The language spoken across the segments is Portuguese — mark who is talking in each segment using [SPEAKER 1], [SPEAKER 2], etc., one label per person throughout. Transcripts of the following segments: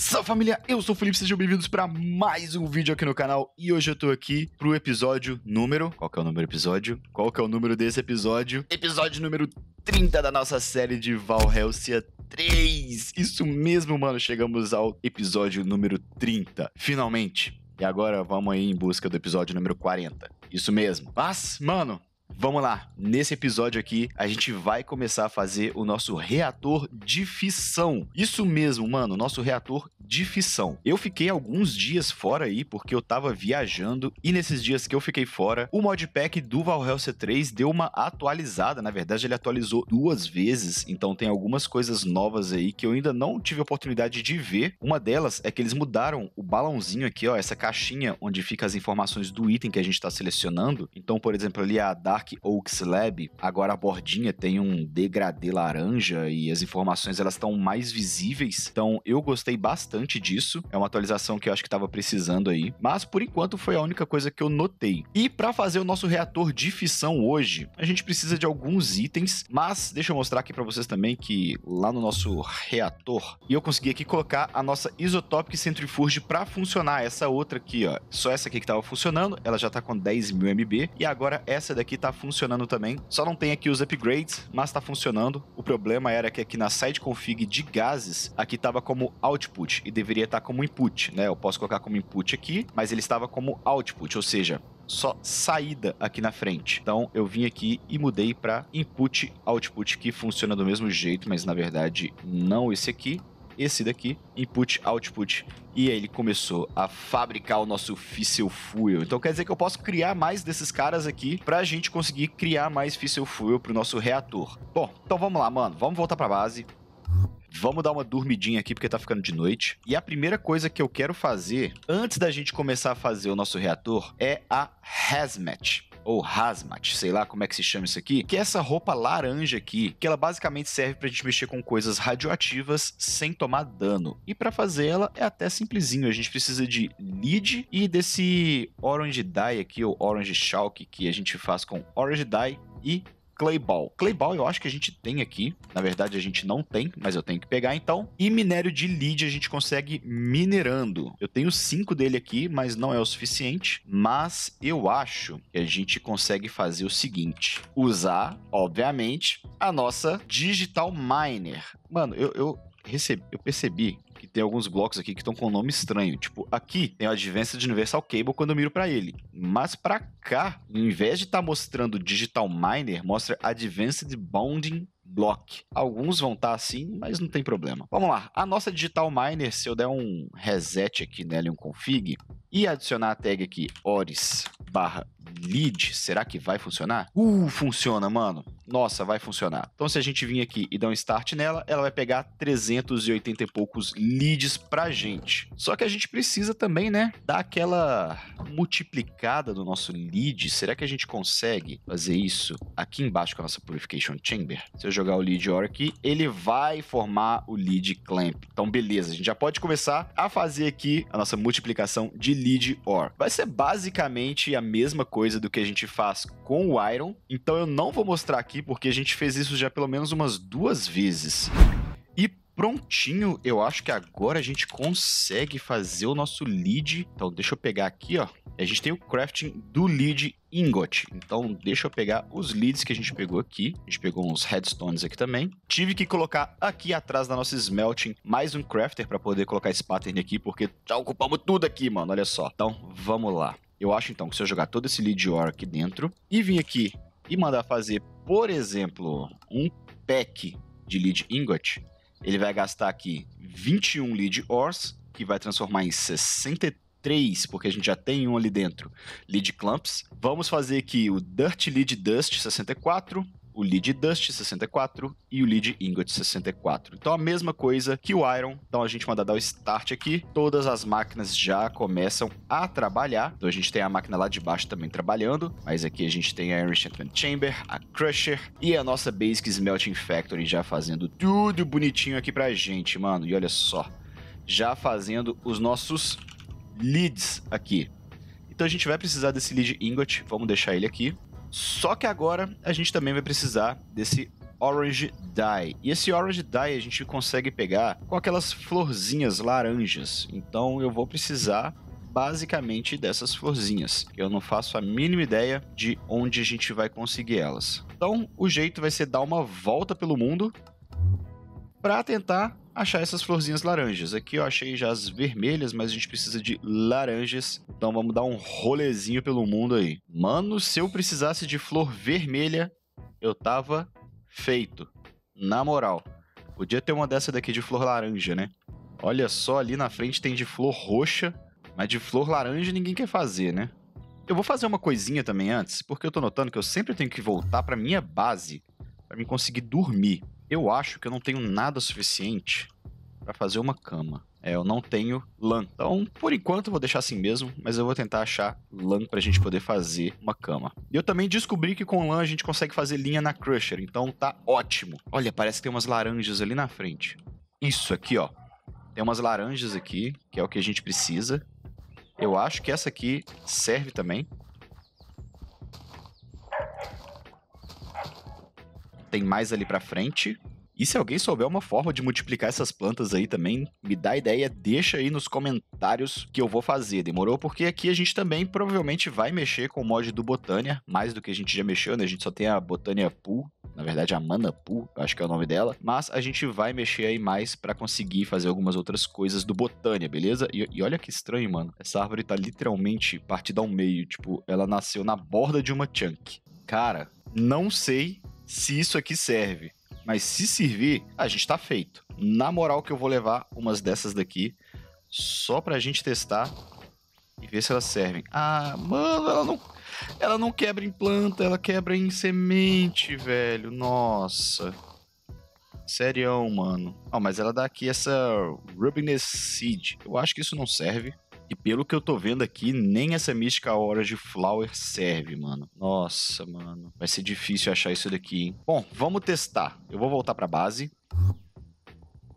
[SPEAKER 1] Salve família, eu sou o Felipe, sejam bem-vindos para mais um vídeo aqui no canal e hoje eu tô aqui pro episódio número. Qual que é o número do episódio? Qual que é o número desse episódio? Episódio número 30 da nossa série de Valhelcia 3. Isso mesmo, mano, chegamos ao episódio número 30. Finalmente. E agora vamos aí em busca do episódio número 40. Isso mesmo. Mas, mano, Vamos lá, nesse episódio aqui a gente vai começar a fazer o nosso reator de fissão. Isso mesmo, mano, nosso reator de fissão. Eu fiquei alguns dias fora aí porque eu tava viajando e nesses dias que eu fiquei fora, o modpack do Valhalla C3 deu uma atualizada, na verdade ele atualizou duas vezes, então tem algumas coisas novas aí que eu ainda não tive oportunidade de ver. Uma delas é que eles mudaram o balãozinho aqui, ó, essa caixinha onde fica as informações do item que a gente está selecionando. Então, por exemplo, ali a Dark Oak Slab, agora a bordinha tem um degradê laranja e as informações elas estão mais visíveis. Então, eu gostei bastante bastante disso. É uma atualização que eu acho que estava precisando aí. Mas por enquanto foi a única coisa que eu notei. E para fazer o nosso reator de fissão hoje, a gente precisa de alguns itens, mas deixa eu mostrar aqui para vocês também que lá no nosso reator, e eu consegui aqui colocar a nossa Isotopic Centrifuge para funcionar. Essa outra aqui, ó, só essa aqui que estava funcionando, ela já está com 10 mil MB, e agora essa daqui está funcionando também. Só não tem aqui os upgrades, mas está funcionando. O problema era que aqui na site config de gases, aqui estava como output, e deveria estar como input, né? Eu posso colocar como input aqui, mas ele estava como output, ou seja, só saída aqui na frente. Então eu vim aqui e mudei para input output que funciona do mesmo jeito, mas na verdade não esse aqui, esse daqui, input output e aí ele começou a fabricar o nosso Fissile Fuel. Então quer dizer que eu posso criar mais desses caras aqui pra gente conseguir criar mais Fissile Fuel pro nosso reator. Bom, então vamos lá, mano, vamos voltar pra base. Vamos dar uma dormidinha aqui porque tá ficando de noite. E a primeira coisa que eu quero fazer, antes da gente começar a fazer o nosso reator, é a hazmat ou hazmat, sei lá como é que se chama isso aqui, que é essa roupa laranja aqui, que ela basicamente serve pra gente mexer com coisas radioativas sem tomar dano. E para fazer ela é até simplesinho, a gente precisa de lead e desse orange dye aqui, ou orange chalk, que a gente faz com orange dye e Clayball. Clayball eu acho que a gente tem aqui. Na verdade, a gente não tem, mas eu tenho que pegar então. E minério de lead a gente consegue minerando. Eu tenho cinco dele aqui, mas não é o suficiente. Mas eu acho que a gente consegue fazer o seguinte: usar, obviamente, a nossa Digital Miner. Mano, eu, eu, recebi, eu percebi tem alguns blocos aqui que estão com nome estranho. Tipo, aqui tem o Advanced Universal Cable quando eu miro para ele. Mas para cá, em vez de estar tá mostrando Digital Miner, mostra Advanced Bounding Block. Alguns vão estar tá assim, mas não tem problema. Vamos lá. A nossa Digital Miner, se eu der um reset aqui nela e um config e adicionar a tag aqui oris barra lead, será que vai funcionar? Uh, funciona, mano nossa, vai funcionar. Então, se a gente vir aqui e dar um start nela, ela vai pegar 380 e poucos leads pra gente. Só que a gente precisa também, né, dar aquela multiplicada do nosso lead. Será que a gente consegue fazer isso aqui embaixo com a nossa Purification Chamber? Se eu jogar o lead ore aqui, ele vai formar o lead clamp. Então, beleza, a gente já pode começar a fazer aqui a nossa multiplicação de lead ore. Vai ser basicamente a mesma coisa do que a gente faz com o Iron. Então, eu não vou mostrar aqui aqui porque a gente fez isso já pelo menos umas duas vezes. E prontinho, eu acho que agora a gente consegue fazer o nosso lead. Então deixa eu pegar aqui, ó. A gente tem o crafting do lead ingot. Então deixa eu pegar os leads que a gente pegou aqui. A gente pegou uns headstones aqui também. Tive que colocar aqui atrás da nossa smelting mais um crafter para poder colocar esse pattern aqui, porque já tá ocupamos tudo aqui, mano. Olha só. Então vamos lá. Eu acho então que se eu jogar todo esse lead ore aqui dentro e vir aqui e mandar fazer, por exemplo, um pack de lead ingot, ele vai gastar aqui 21 lead ores, que vai transformar em 63, porque a gente já tem um ali dentro, lead clumps. Vamos fazer aqui o dirt lead dust 64, o lead Dust 64 e o lead Ingot 64. Então a mesma coisa que o Iron. Então a gente manda dar o start aqui, todas as máquinas já começam a trabalhar. Então a gente tem a máquina lá de baixo também trabalhando, mas aqui a gente tem a Enrichment Chamber, a Crusher e a nossa Basic Smelting Factory já fazendo tudo bonitinho aqui pra gente, mano. E olha só, já fazendo os nossos leads aqui. Então a gente vai precisar desse lead ingot, vamos deixar ele aqui. Só que agora a gente também vai precisar desse Orange Dye. E esse Orange Dye a gente consegue pegar com aquelas florzinhas laranjas. Então eu vou precisar basicamente dessas florzinhas. Eu não faço a mínima ideia de onde a gente vai conseguir elas. Então o jeito vai ser dar uma volta pelo mundo para tentar achar essas florzinhas laranjas. Aqui eu achei já as vermelhas, mas a gente precisa de laranjas. Então vamos dar um rolezinho pelo mundo aí. Mano, se eu precisasse de flor vermelha, eu tava feito. Na moral. Podia ter uma dessa daqui de flor laranja, né? Olha só, ali na frente tem de flor roxa, mas de flor laranja ninguém quer fazer, né? Eu vou fazer uma coisinha também antes, porque eu tô notando que eu sempre tenho que voltar pra minha base para me conseguir dormir. Eu acho que eu não tenho nada suficiente para fazer uma cama. É, eu não tenho lã. Então, por enquanto, eu vou deixar assim mesmo, mas eu vou tentar achar lã pra gente poder fazer uma cama. E eu também descobri que com lã a gente consegue fazer linha na crusher, então tá ótimo. Olha, parece que tem umas laranjas ali na frente. Isso aqui, ó. Tem umas laranjas aqui, que é o que a gente precisa. Eu acho que essa aqui serve também. tem mais ali para frente. E se alguém souber uma forma de multiplicar essas plantas aí também, me dá ideia, deixa aí nos comentários que eu vou fazer, demorou? Porque aqui a gente também provavelmente vai mexer com o mod do Botânia, mais do que a gente já mexeu, né? A gente só tem a Botânia Pool, na verdade a Mana Pool, acho que é o nome dela, mas a gente vai mexer aí mais para conseguir fazer algumas outras coisas do Botânia, beleza? E, e, olha que estranho, mano. Essa árvore tá literalmente partida ao meio, tipo, ela nasceu na borda de uma chunk. Cara, não sei se isso aqui serve. Mas se servir, a gente tá feito. Na moral que eu vou levar umas dessas daqui só pra gente testar e ver se elas servem. Ah, mano, ela não ela não quebra em planta, ela quebra em semente, velho. Nossa. Sério, mano. Ah, mas ela dá aqui essa Rubiness Seed. Eu acho que isso não serve. E pelo que eu tô vendo aqui, nem essa mística hora de Flower serve, mano. Nossa, mano. Vai ser difícil achar isso daqui, hein? Bom, vamos testar. Eu vou voltar pra base.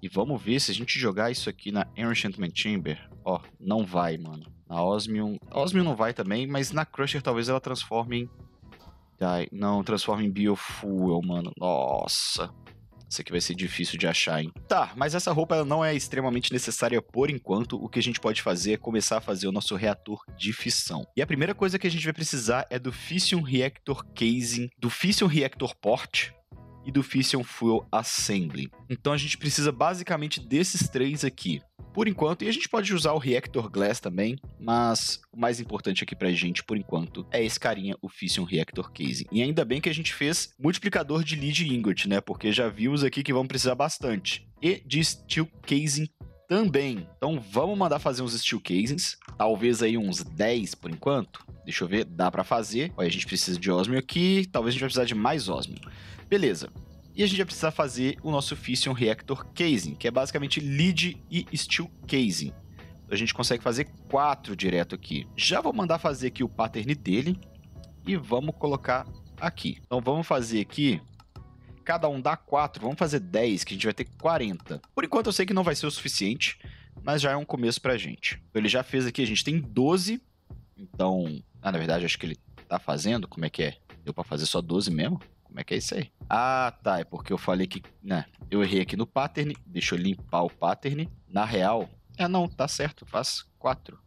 [SPEAKER 1] E vamos ver se a gente jogar isso aqui na Enchantment Chamber. Ó, não vai, mano. Na Osmium... Osmium não vai também, mas na Crusher talvez ela transforme em... não, transforma em Biofuel, mano. Nossa. Isso aqui vai ser difícil de achar, hein? Tá, mas essa roupa ela não é extremamente necessária por enquanto. O que a gente pode fazer é começar a fazer o nosso reator de fissão. E a primeira coisa que a gente vai precisar é do Fission Reactor Casing, do Fission Reactor Port, e do Fission Fuel Assembly. Então a gente precisa basicamente desses três aqui por enquanto, e a gente pode usar o Reactor Glass também, mas o mais importante aqui pra gente, por enquanto, é esse carinha, o Fission Reactor Casing. E ainda bem que a gente fez multiplicador de lead ingot, né? Porque já vimos aqui que vão precisar bastante. E de steel casing também. Então vamos mandar fazer uns steel casings, talvez aí uns 10 por enquanto. Deixa eu ver, dá para fazer. Olha, a gente precisa de osmio aqui, talvez a gente vai precisar de mais osmio. Beleza. E a gente vai precisar fazer o nosso Fission Reactor Casing, que é basicamente lead e steel casing. A gente consegue fazer quatro direto aqui. Já vou mandar fazer aqui o pattern dele e vamos colocar aqui. Então vamos fazer aqui cada um dá quatro vamos fazer 10, que a gente vai ter 40. Por enquanto eu sei que não vai ser o suficiente, mas já é um começo pra gente. Ele já fez aqui, a gente tem 12, então... Ah, na verdade, acho que ele tá fazendo, como é que é? Deu pra fazer só 12 mesmo? Como é que é isso aí? Ah, tá. É porque eu falei que. Né, eu errei aqui no pattern. Deixa eu limpar o pattern. Na real. É não, tá certo. Faz 4.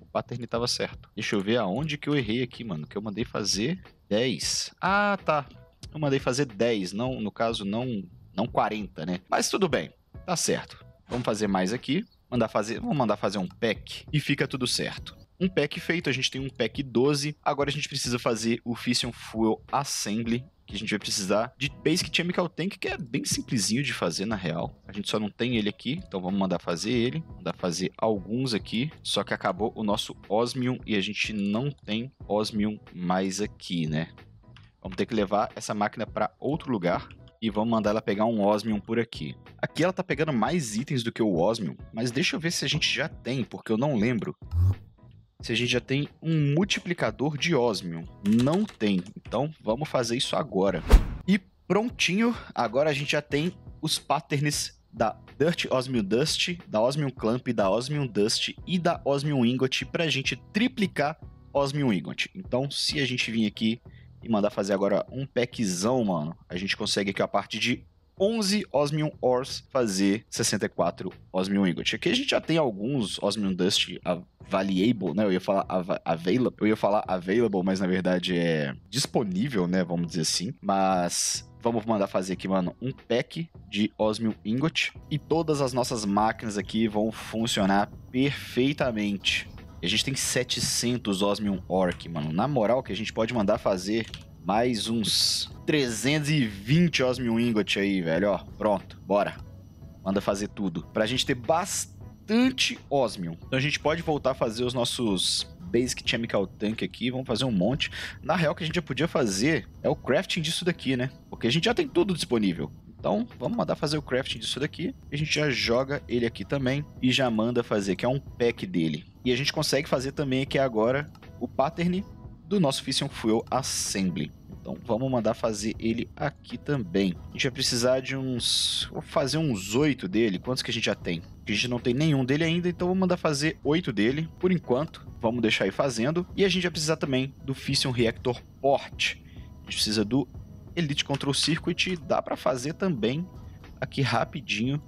[SPEAKER 1] O pattern estava certo. Deixa eu ver aonde que eu errei aqui, mano. Que eu mandei fazer 10. Ah, tá. Eu mandei fazer 10. Não, no caso, não, não 40, né? Mas tudo bem. Tá certo. Vamos fazer mais aqui. Mandar fazer, vamos mandar fazer um pack e fica tudo certo. Um pack feito, a gente tem um pack 12. Agora a gente precisa fazer o Fission Fuel Assembly que a gente vai precisar de Basic Chemical Tank, que é bem simplesinho de fazer na real. A gente só não tem ele aqui, então vamos mandar fazer ele, mandar fazer alguns aqui, só que acabou o nosso Osmium e a gente não tem Osmium mais aqui, né? Vamos ter que levar essa máquina para outro lugar e vamos mandar ela pegar um Osmium por aqui. Aqui ela tá pegando mais itens do que o Osmium, mas deixa eu ver se a gente já tem, porque eu não lembro se a gente já tem um multiplicador de ósmium? Não tem. Então vamos fazer isso agora. E prontinho, agora a gente já tem os patterns da Dirt Osmium Dust, da Osmium Clamp, da Osmium Dust e da Osmium Ingot para a gente triplicar Osmium Ingot. Então, se a gente vir aqui e mandar fazer agora um packzão, mano, a gente consegue aqui a parte de 11 Osmium Ores fazer 64 Osmium Ingot. Aqui a gente já tem alguns Osmium Dust available, né? Eu ia falar av available, eu ia falar available, mas na verdade é disponível, né? Vamos dizer assim. Mas vamos mandar fazer aqui, mano, um pack de Osmium Ingot e todas as nossas máquinas aqui vão funcionar perfeitamente. a gente tem 700 Osmium Orc, mano. Na moral, que a gente pode mandar fazer mais uns 320 Osmium Ingot aí, velho. Ó, pronto, bora. Manda fazer tudo. Pra gente ter bastante Osmium. Então a gente pode voltar a fazer os nossos Basic Chemical Tank aqui, vamos fazer um monte. Na real, o que a gente já podia fazer é o crafting disso daqui, né? Porque a gente já tem tudo disponível. Então, vamos mandar fazer o crafting disso daqui. A gente já joga ele aqui também e já manda fazer, que é um pack dele. E a gente consegue fazer também aqui é agora o pattern do nosso Fission Fuel Assembly. Então vamos mandar fazer ele aqui também. A gente vai precisar de uns. Vou fazer uns oito dele. Quantos que a gente já tem? A gente não tem nenhum dele ainda, então vou mandar fazer oito dele por enquanto. Vamos deixar aí fazendo. E a gente vai precisar também do Fission Reactor Port. A gente precisa do Elite Control Circuit. Dá para fazer também aqui rapidinho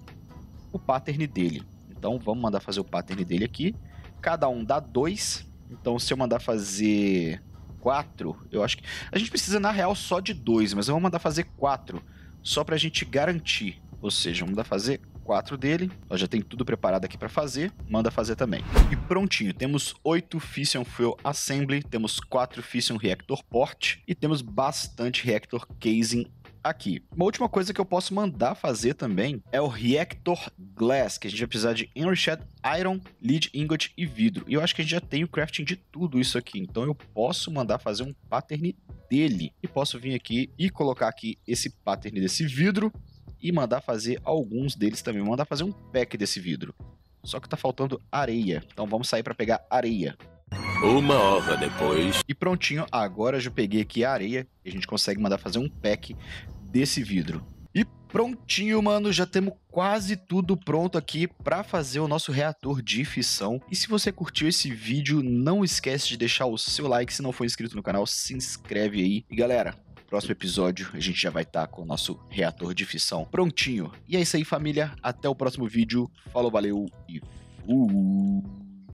[SPEAKER 1] o pattern dele. Então vamos mandar fazer o pattern dele aqui. Cada um dá dois. Então se eu mandar fazer quatro. Eu acho que. A gente precisa, na real, só de dois, mas eu vou mandar fazer quatro. Só pra gente garantir. Ou seja, vamos mandar fazer quatro dele. Ó, já tem tudo preparado aqui para fazer. Manda fazer também. E prontinho, temos oito Fission Fuel Assembly, temos quatro Fission Reactor Port e temos bastante Reactor Casing aqui. Uma última coisa que eu posso mandar fazer também é o reactor glass, que a gente vai precisar de enriched iron, lead ingot e vidro. E eu acho que a gente já tem o crafting de tudo isso aqui, então eu posso mandar fazer um pattern dele. E posso vir aqui e colocar aqui esse pattern desse vidro e mandar fazer alguns deles também, mandar fazer um pack desse vidro. Só que tá faltando areia, então vamos sair para pegar areia. Uma hora depois. E prontinho, agora já peguei aqui a areia a gente consegue mandar fazer um pack desse vidro. E prontinho, mano, já temos quase tudo pronto aqui para fazer o nosso reator de fissão. E se você curtiu esse vídeo, não esquece de deixar o seu like. Se não for inscrito no canal, se inscreve aí. E galera, próximo episódio a gente já vai estar tá com o nosso reator de fissão prontinho. E é isso aí, família. Até o próximo vídeo. Falou, valeu e fui!